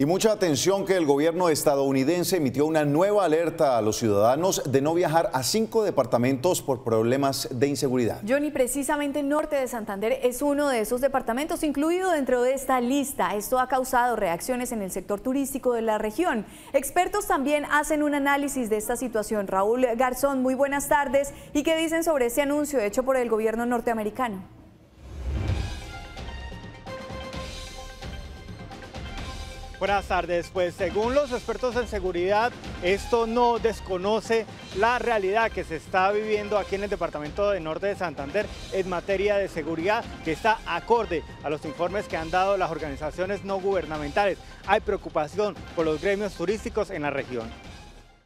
Y mucha atención que el gobierno estadounidense emitió una nueva alerta a los ciudadanos de no viajar a cinco departamentos por problemas de inseguridad. Johnny, precisamente Norte de Santander es uno de esos departamentos incluido dentro de esta lista. Esto ha causado reacciones en el sector turístico de la región. Expertos también hacen un análisis de esta situación. Raúl Garzón, muy buenas tardes. ¿Y qué dicen sobre ese anuncio hecho por el gobierno norteamericano? Buenas tardes. Pues según los expertos en seguridad, esto no desconoce la realidad que se está viviendo aquí en el Departamento de Norte de Santander en materia de seguridad, que está acorde a los informes que han dado las organizaciones no gubernamentales. Hay preocupación por los gremios turísticos en la región.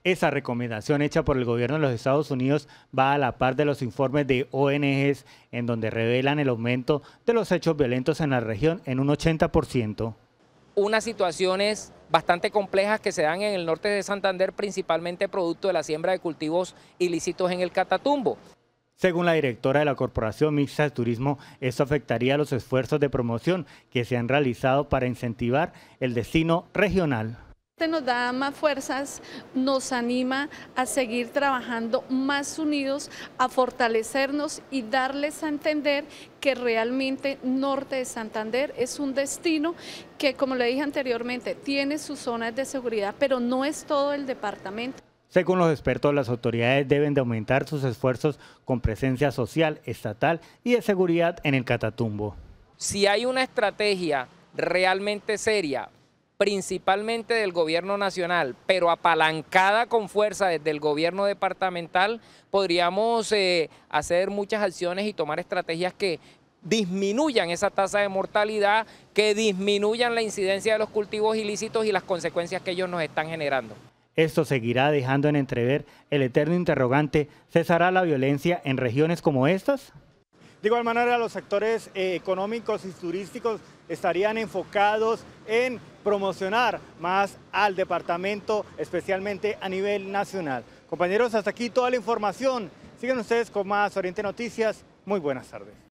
Esa recomendación hecha por el gobierno de los Estados Unidos va a la par de los informes de ONGs en donde revelan el aumento de los hechos violentos en la región en un 80% unas situaciones bastante complejas que se dan en el norte de Santander, principalmente producto de la siembra de cultivos ilícitos en el Catatumbo. Según la directora de la Corporación Mixta de Turismo, esto afectaría los esfuerzos de promoción que se han realizado para incentivar el destino regional. Este nos da más fuerzas, nos anima a seguir trabajando más unidos, a fortalecernos y darles a entender que realmente Norte de Santander es un destino que, como le dije anteriormente, tiene sus zonas de seguridad, pero no es todo el departamento. Según los expertos, las autoridades deben de aumentar sus esfuerzos con presencia social, estatal y de seguridad en el Catatumbo. Si hay una estrategia realmente seria principalmente del gobierno nacional, pero apalancada con fuerza desde el gobierno departamental, podríamos eh, hacer muchas acciones y tomar estrategias que disminuyan esa tasa de mortalidad, que disminuyan la incidencia de los cultivos ilícitos y las consecuencias que ellos nos están generando. Esto seguirá dejando en entrever el eterno interrogante, ¿cesará la violencia en regiones como estas? De igual manera, los actores eh, económicos y turísticos estarían enfocados en promocionar más al departamento, especialmente a nivel nacional. Compañeros, hasta aquí toda la información. Sigan ustedes con más Oriente Noticias. Muy buenas tardes.